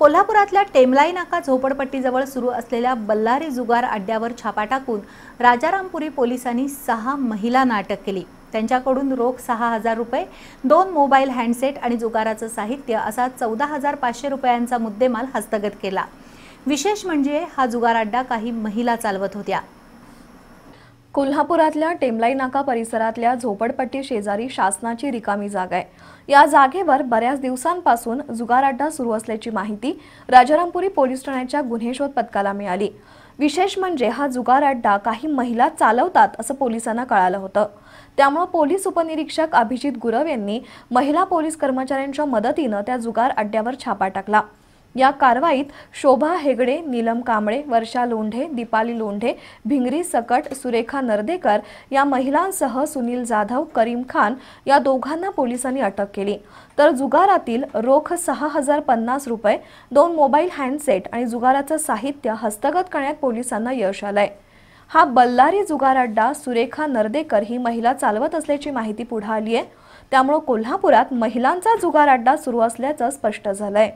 कोल्हापुरातल्या टेमलाई नाका झोपडपट्टीजवळ सुरू असलेल्या बल्लारी जुगार अड्ड्यावर छापा टाकून राजारामपुरी पोलिसांनी सहा महिला नाटक केली त्यांच्याकडून रोख सहा हजार रुपये दोन मोबाईल हँडसेट आणि जुगाराचं साहित्य असा चौदा हजार पाचशे रुपयांचा मुद्देमाल हस्तगत केला विशेष म्हणजे हा जुगार अड्डा काही महिला चालवत होत्या कोल्हापुरातल्या टेमलाई नाका परिसरातल्या झोपडपट्टी शेजारी शासनाची रिकामी जागा आहे या जागेवर बऱ्याच दिवसांपासून जुगार अड्डा सुरू असल्याची माहिती राजारामपुरी पोलीस ठाण्याच्या गुन्हे शोध पथकाला मिळाली विशेष म्हणजे हा जुगार अड्डा काही महिला चालवतात असं पोलिसांना कळालं होतं त्यामुळे पोलीस उपनिरीक्षक अभिजित गुरव यांनी महिला पोलीस कर्मचाऱ्यांच्या मदतीनं त्या जुगार अड्ड्यावर छापा टाकला या कारवाईत शोभा हेगडे नीलम कांबळे वर्षा लोंढे दीपाली लोंढे भिंगरी सकट सुरेखा नर्देकर या महिलांसह सुनील जाधव करीम खान या दोघांना पोलिसांनी अटक केली तर जुगारातील रोख सहा हजार पन्नास रुपये दोन मोबाईल हँडसेट आणि जुगाराचं साहित्य हस्तगत करण्यात पोलिसांना यश आलंय हा बल्लारी जुगार अड्डा सुरेखा नर्देकर ही महिला चालवत असल्याची माहिती पुढे आली आहे त्यामुळे कोल्हापुरात महिलांचा जुगार अड्डा सुरू असल्याचं स्पष्ट झालंय